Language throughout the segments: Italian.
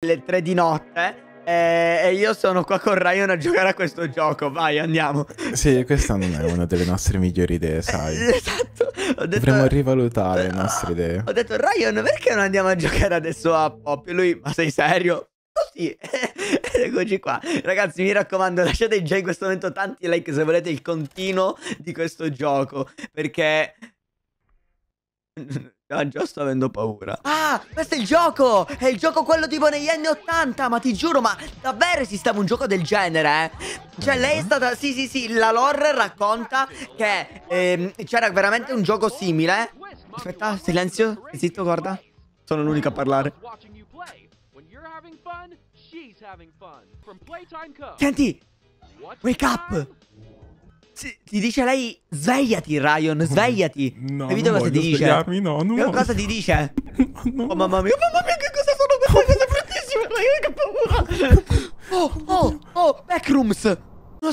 le 3 di notte. Eh, e io sono qua con Ryan a giocare a questo gioco. Vai, andiamo. Sì, questa non è una delle nostre migliori idee, sai. esatto. Ho Detto, Dovremmo rivalutare no, le nostre idee. Ho detto, Ryan, perché non andiamo a giocare adesso a Pop? E lui, ma sei serio? Così. Ed eccoci qua. Ragazzi, mi raccomando, lasciate già in questo momento tanti like se volete il continuo di questo gioco. Perché... Ah, già sto avendo paura. Ah, questo è il gioco! È il gioco quello tipo negli anni 80, ma ti giuro, ma davvero esisteva un gioco del genere, eh? Cioè, lei è stata... Sì, sì, sì, la lore racconta che ehm, c'era veramente un gioco simile. Aspetta, silenzio, zitto, guarda. Sono l'unica a parlare. Senti! Wake up! ti dice lei, svegliati Ryan, svegliati. No, Capito cosa ti dice? No, non cosa ti dice? No, oh mamma mia, oh, mamma mia, che cosa sono queste cose bruttissime, Ryan, che paura. Oh, oh, oh, backrooms. Non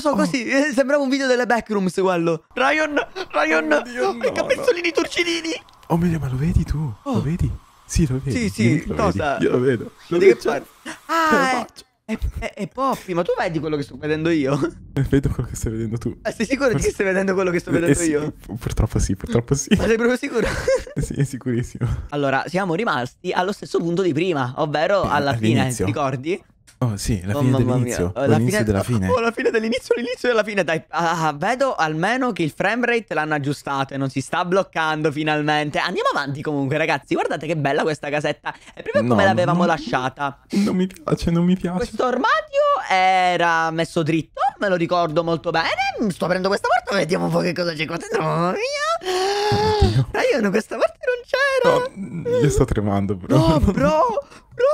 lo so, oh. così, oh. sembrava un video delle backrooms quello. Ryan, Ryan, oh, Dio, no, capezzolini no. turcidini. Oh mio Dio, ma lo vedi tu? Lo oh. vedi? Sì, lo vedi. Sì, sì, cosa? Io lo vedo. Lo vedo. Ah, faccio è, è, è Poppy, ma tu vedi quello che sto vedendo io? Vedo quello che stai vedendo tu. Ma sei sicuro Forse... che stai vedendo quello che sto eh, vedendo eh, io? purtroppo sì, purtroppo sì. Ma sei proprio sicuro? sì, è sicurissimo. Allora, siamo rimasti allo stesso punto di prima, ovvero alla fine, ti ricordi? Oh sì, la fine oh, dell'inizio. l'inizio fine... della fine. Oh, la fine dell'inizio, l'inizio della fine. Dai, ah, ah vedo almeno che il framerate l'hanno aggiustato e non si sta bloccando finalmente. Andiamo avanti comunque, ragazzi. Guardate che bella questa casetta. È proprio no, come l'avevamo non... lasciata. Non mi piace, non mi piace. Questo armadio era messo dritto, me lo ricordo molto bene. Sto aprendo questa porta, vediamo un po' che cosa c'è qua dentro. Mamma mia. Ryan, questa parte non c'era. No, io sto tremando, bro. No, bro. Bro,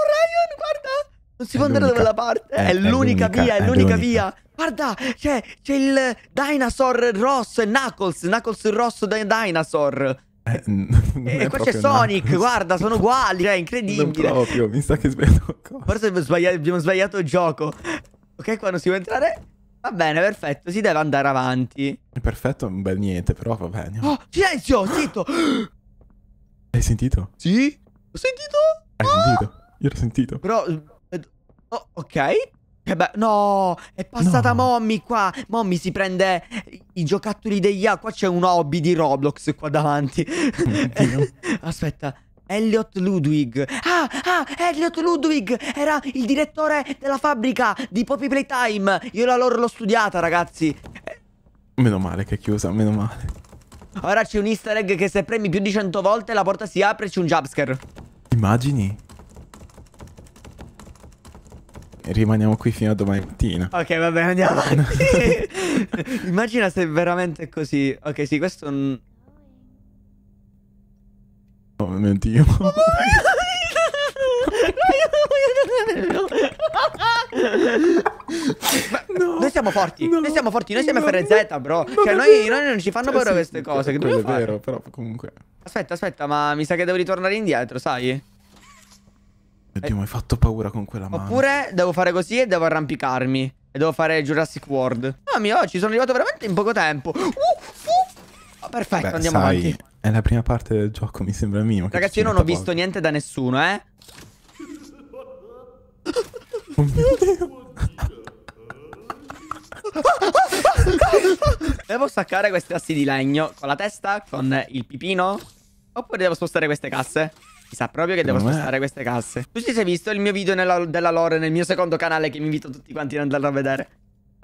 non si può andare da quella parte. È, è l'unica via, è l'unica via. Guarda, c'è, il Dinosaur rosso e Knuckles. Knuckles Ross Dinosaur. Eh, e eh, eh, qua c'è Sonic, Knuckles. guarda, sono uguali, è cioè, incredibile. Non proprio, mi sa che sbagliato Forse abbiamo sbagliato, abbiamo sbagliato il gioco. Ok, qua non si può entrare. Va bene, perfetto, si deve andare avanti. Perfetto, un bel niente, però va bene. Oh, silenzio, zitto! Hai sentito? Sì? Ho sentito? Hai oh! sentito? Ah! Io l'ho sentito. Però Oh, ok. Eh beh, no, è passata no. Mommy qua. Mommy si prende i giocattoli degli A. Qua c'è un hobby di Roblox qua davanti. Aspetta. Elliot Ludwig. Ah, ah, Elliot Ludwig era il direttore della fabbrica di Poppy Playtime. Io la loro l'ho studiata, ragazzi. Meno male che è chiusa, meno male. Ora c'è un easter egg che se premi più di 100 volte la porta si apre e c'è un jumpscare. Immagini? rimaniamo qui fino a domani mattina. Ok, va bene, andiamo avanti. Immagina se veramente è così. Ok, sì, questo... Un... Oh mio Dio. No, noi siamo forti, no, noi siamo forti, noi siamo no, FRZ, bro. Cioè, noi, noi, non ci fanno cioè, paura sì, queste cose. Che è vero, fare? però comunque. Aspetta, aspetta, ma mi sa che devo ritornare indietro, sai? Oddio, eh. mi hai fatto paura con quella mano. Oppure devo fare così e devo arrampicarmi. E devo fare Jurassic World. Mamma mia, ci sono arrivato veramente in poco tempo. Uh, uh. Oh, perfetto, Beh, andiamo sai, avanti. È la prima parte del gioco, mi sembra mio. Ragazzi, io non ho paura. visto niente da nessuno, eh. Oh mio Dio. Devo staccare questi assi di legno con la testa, con il pipino? Oppure devo spostare queste casse? sa proprio che devo Come spostare queste casse. Tu ci sei visto il mio video nella, della lore nel mio secondo canale che mi invito tutti quanti ad andarlo a vedere?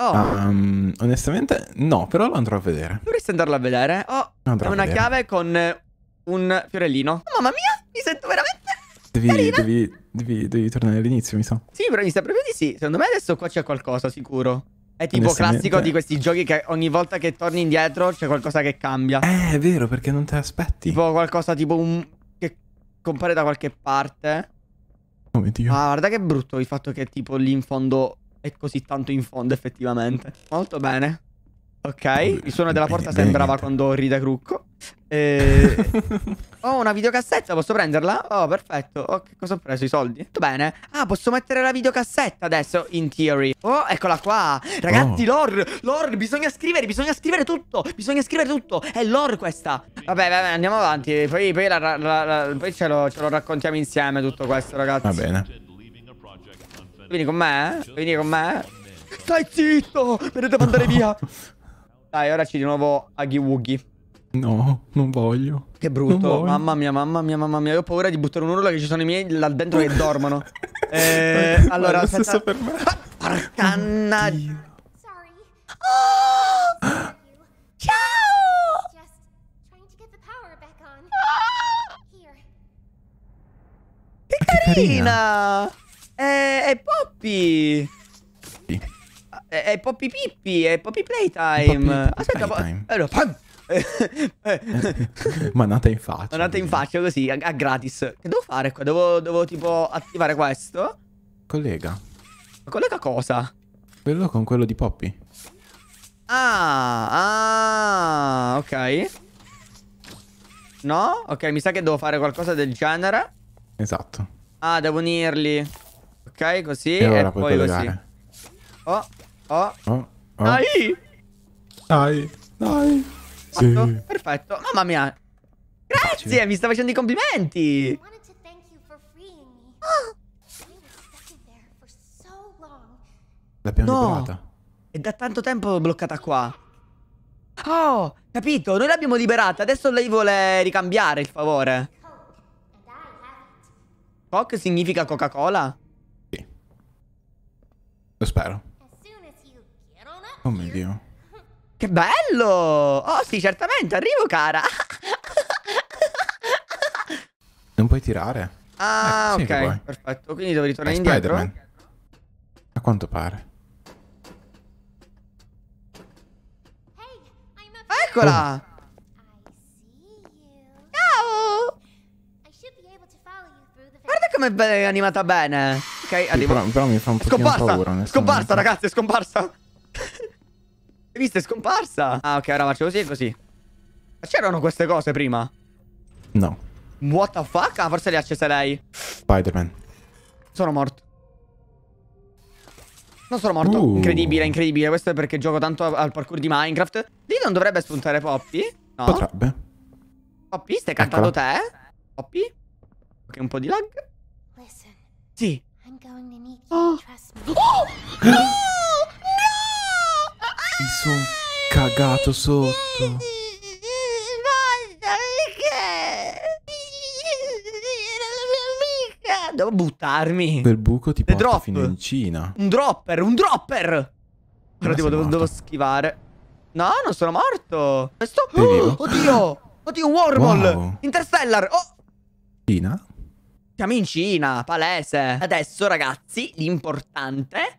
Oh. Um, onestamente no, però lo andrò a vedere. Dovresti andarlo a vedere? Oh, è una chiave con eh, un fiorellino. Oh, mamma mia, mi sento veramente... Devi, devi, devi, devi, tornare all'inizio, mi sa. Sì, però mi sa proprio di sì. Secondo me adesso qua c'è qualcosa, sicuro. È tipo classico di questi giochi che ogni volta che torni indietro c'è qualcosa che cambia. Eh, è vero, perché non te aspetti. Tipo qualcosa tipo un scompare da qualche parte. Oh mio Dio. Ah, guarda che brutto il fatto che tipo lì in fondo è così tanto in fondo effettivamente. Molto bene. Ok, il suono della porta sembrava quando ride Crucco. Eh... ho una videocassetta, posso prenderla? Oh, perfetto. Oh, cosa ho preso? I soldi? Tutto bene. Ah, posso mettere la videocassetta adesso, in theory. Oh, eccola qua. Ragazzi, oh. lore, lore, bisogna scrivere, bisogna scrivere tutto. Bisogna scrivere tutto. È lore questa. Vabbè, vabbè, andiamo avanti. Poi, poi, la, la, la, poi ce, lo, ce lo raccontiamo insieme tutto questo, ragazzi. Va bene. Vieni con me? Eh? Vieni con me? Eh? Stai zitto! Me ne devo andare via! Dai, ora c'è di nuovo Aghi Woogie. No, non voglio. Che brutto. Mamma mia, mamma mia, mamma mia. Io ho paura di buttare un urlo che ci sono i miei là dentro che dormono. eh, Guarda, allora, aspetta. stesso per me. Ah, porca oh! Ciao! Che carina! È, carina. Eh, è Poppy! È, è Poppy Pippi, è Poppy Playtime. Poppy Aspetta, playtime. Po allora, Manata in faccia. Manata in faccia così, a, a, gratis. Che devo fare qua? Devo, devo tipo attivare questo? Collega. Ma collega cosa? Quello con quello di Poppy. Ah, ah, ok. No? Ok, mi sa che devo fare qualcosa del genere. Esatto. Ah, devo unirli. Ok, così e, e poi collegare. così. Oh. Oh. Oh, oh. Dai! Dai, dai. Sì. Perfetto. Mamma mia. Grazie, sì. mi sta facendo i complimenti. Oh. L'abbiamo no. liberata. È da tanto tempo bloccata qua. Oh, capito, noi l'abbiamo liberata. Adesso lei vuole ricambiare il favore. Coke significa Coca-Cola? Sì. Lo spero. Oh mio Dio. Che bello! Oh sì, certamente, arrivo cara. non puoi tirare. Ah, eh, sì ok, perfetto. Quindi devo ritornare È indietro. A quanto pare. Eccola! Oh. Guarda com'è animata bene. Ok, sì, però, però, mi fa un po' paura. Scomparsa, ragazzi, è scomparsa. Hai visto? È scomparsa. Ah, ok, ora faccio così e così. Ma c'erano queste cose prima? No. What the fuck? Ah, forse le ha accese lei. Spider-Man. Sono morto. Non sono morto. Uh. Incredibile, incredibile. Questo è perché gioco tanto al parkour di Minecraft. Lì non dovrebbe spuntare Poppy? No. Potrebbe. Poppy, stai cantando Eccola. te? Poppy? Ok, un po' di lag. Listen. Sì. I'm going to need you, oh. trust me. Oh! Mi sono cagato sotto. Basta, perché? Era la mia amica. Devo buttarmi. Quel buco ti The porta drop. fino in Cina. Un dropper, un dropper! Però tipo, devo, devo, schivare. No, non sono morto. Sto... Oh, oddio! Oddio, un wormhole! Wow. Interstellar! Oh! Cina? Siamo in Cina, palese. Adesso, ragazzi, l'importante è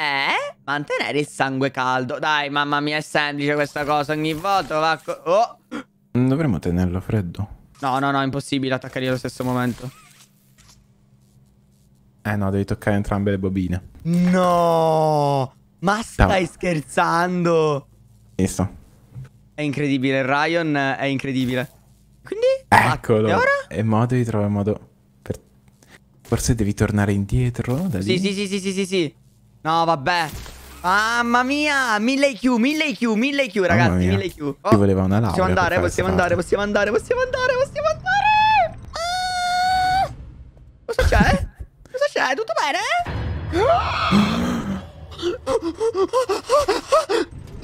è eh? mantenere il sangue caldo. Dai, mamma mia, è semplice questa cosa. Ogni volta va... Oh! Non dovremmo tenerlo freddo. No, no, no, è impossibile attaccare allo stesso momento. Eh no, devi toccare entrambe le bobine. No! Ma stai Ciao. scherzando? Visto. È incredibile, Ryan è incredibile. Quindi... Eccolo. E ora? E mo devi trovare modo... Per... Forse devi tornare indietro da lì. Sì, sì, sì, sì, sì, sì. No, vabbè. Mamma mia, 1000 IQ, 1000 IQ, 1000 IQ, ragazzi, 1000 IQ. Oh, Ci voleva una laurea. Possiamo andare, possiamo andare, possiamo andare, possiamo andare, possiamo andare. Ah! Cosa c'è? Cosa c'è? Tutto bene?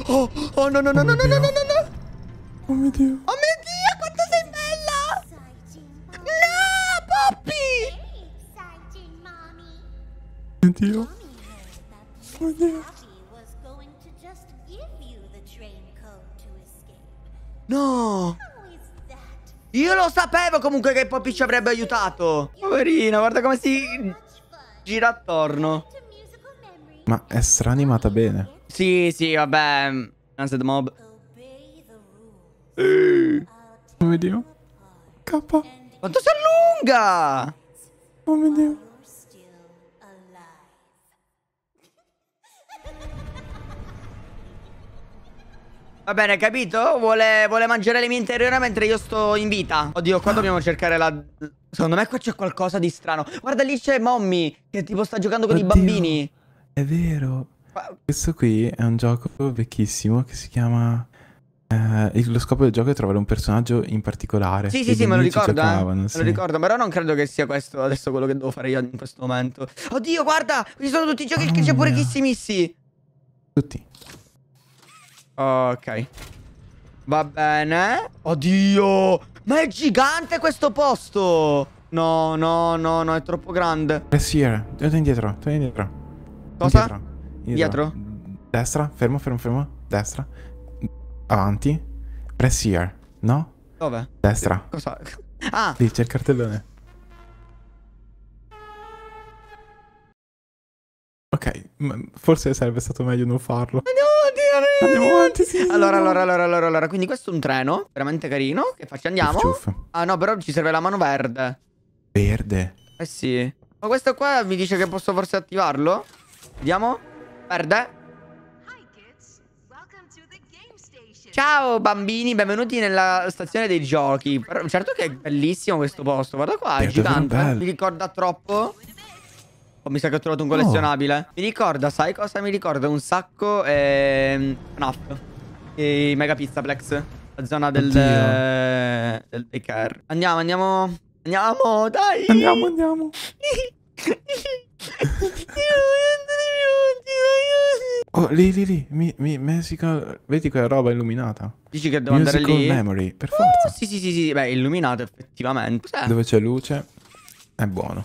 Oh, oh no, no, no, oh no, no, no, no, no, no. Oh mio Dio. Oh mio Dio, quanto sei bella. No, Poppy. Mio Dio. No! Io lo sapevo comunque che Poppy ci avrebbe aiutato. Poverina, guarda come si gira attorno. Ma è stranimata bene. Sì, sì, vabbè. Answer the mob. mio Dio. K. Quanto si allunga? Oh mio Dio. Va bene, capito? Vuole, vuole mangiare le mie interiore mentre io sto in vita. Oddio, qua ah. dobbiamo cercare la... Secondo me qua c'è qualcosa di strano. Guarda, lì c'è Mommy, che tipo sta giocando con Oddio, i bambini. È vero. Ma... Questo qui è un gioco vecchissimo che si chiama... Eh, lo scopo del gioco è trovare un personaggio in particolare. Sì, sì, sì, me lo ricordo. Eh? Sì. Me lo ricordo, però non credo che sia questo adesso quello che devo fare io in questo momento. Oddio, guarda, ci sono tutti i giochi oh, che c'è pure Kissy Missy. Tutti. Ok. Va bene. Oddio. Ma è gigante questo posto. No, no, no, no, è troppo grande. Pressiere. Eh torna indietro, torna indietro. Cosa? Indietro. indietro. Dietro? Destra, fermo, fermo, fermo. Destra. Avanti. Press here. No? Dove? Destra. Cosa? Ah! Lì c'è il cartellone. Ok, forse sarebbe stato meglio non farlo. Andiamo Andiamo avanti, sì. Allora, allora, allora, allora, allora. Quindi questo è un treno, veramente carino. Che faccio? Andiamo? Ciuffa. Ah no, però ci serve la mano verde. Verde? Eh sì. Ma questo qua mi dice che posso forse attivarlo? Vediamo. Verde. Ciao bambini, benvenuti nella stazione dei giochi. Certo che è bellissimo questo posto, guarda qua, è Verde gigante. Mi ricorda troppo Oh, mi sa che ho trovato un collezionabile. Oh. Mi ricorda, sai cosa? Mi ricorda un sacco ehm, FNAF. E i Mega Pizzaplex. La zona del... Eh, del daycare. Andiamo, andiamo... Andiamo, dai! Andiamo, andiamo. Oh, lì, lì, lì, mi, mi, Mexico... Vedi quella roba illuminata? Dici che devo Musical andare lì? memory, per forza. Oh, sì, sì, sì, sì, beh, illuminato effettivamente. Dove c'è luce è buono.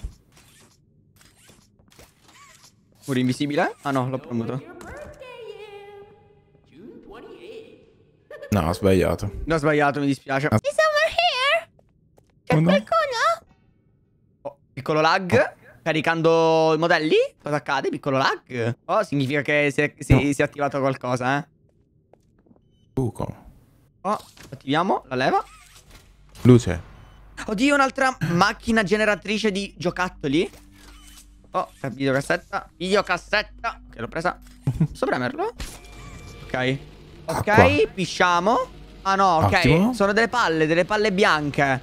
Muro invisibile? Ah no, l'ho premuto. No, ho sbagliato. No, ho sbagliato, mi dispiace. Ah. Is someone here? C'è qualcuno? Oh, piccolo lag. Oh. Caricando i modelli? Cosa accade? Piccolo lag? Oh, significa che si è, si, no. si è attivato qualcosa, eh. Buco. Oh, attiviamo la leva. Luce. Oddio, un'altra macchina generatrice di giocattoli. Oh, Videocassetta. Videocassetta. Che l'ho presa. Posso premerlo? Ok. Ok, Acqua. pisciamo. Ah no, ok. Attimo. Sono delle palle, delle palle bianche.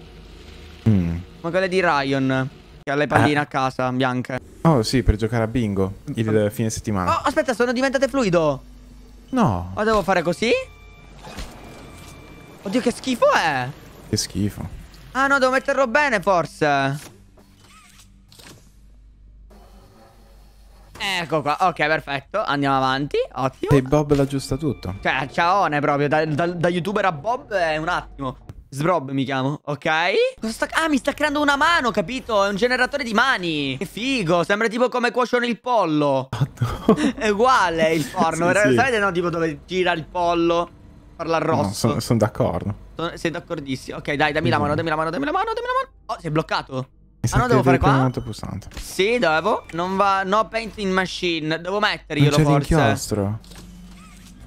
Mm. Come quelle di Ryan. Che ha le palline eh. a casa, bianche. Oh sì, per giocare a bingo. Il fine settimana. Oh, aspetta, sono diventate fluido. No. Ma devo fare così? Oddio, che schifo è. Che schifo. Ah no, devo metterlo bene forse. Ecco qua, ok, perfetto. Andiamo avanti. Ottimo. E Bob l'aggiusta tutto. Cioè, ciaone proprio. Da, da, da youtuber a Bob è un attimo. Sbrob mi chiamo, ok? Cosa Sta... Ah, mi sta creando una mano, capito? È un generatore di mani. Che figo, sembra tipo come cuociono il pollo. Oh, È uguale il forno. sì, sì. Sapete, no? Tipo dove gira il pollo. Parla rosso. No, sono son d'accordo. Sei d'accordissimo. Ok, dai, dammi la mano, dammi la mano, dammi la mano, dammi la mano. Oh, sei bloccato. Mi ah, no, devo fare qua? Pulsante. Sì, devo. Non va... No painting machine. Devo metterglielo forse. Non c'è l'inchiostro.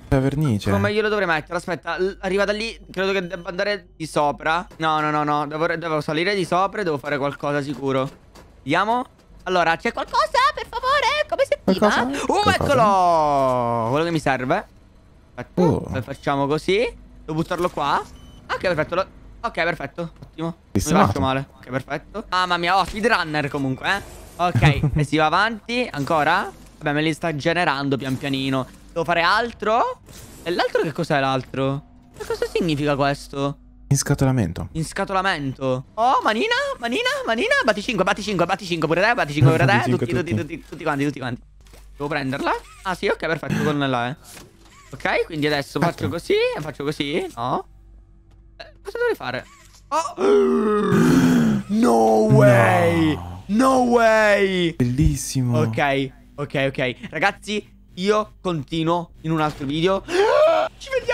C'è vernice. Come glielo dovrei mettere? Aspetta, arriva da lì. Credo che debba andare di sopra. No, no, no, no. Devo, devo salire di sopra e devo fare qualcosa sicuro. Vediamo. Allora, c'è qualcosa? Per favore? Come sentiva? Qualcosa? Oh, qualcosa. eccolo! Quello che mi serve. Aspetta, oh. Uh. facciamo così. Devo buttarlo qua. Ok, perfetto. Ok, perfetto. Ottimo. Dissemato. Non mi faccio male. Ok, perfetto. Mamma mia, oh, speedrunner comunque, eh. Ok, e si va avanti. Ancora? Vabbè, me li sta generando pian pianino. Devo fare altro? E l'altro che cos'è l'altro? Che cosa significa questo? In scatolamento. In scatolamento. Oh, manina, manina, manina. Batti 5, batti 5, batti 5 pure te, batti 5 pure te. Tutti, tutti, tutti, tutti, tutti quanti, tutti quanti. Devo prenderla? Ah sì, ok, perfetto, con la eh. Ok, quindi adesso faccio ecco. così, e faccio così, no? Cosa dovrei fare? Oh! No way! No, no way! Bellissimo. Ok, ok, ok. Ragazzi, io continuo in un altro video. Ci vediamo!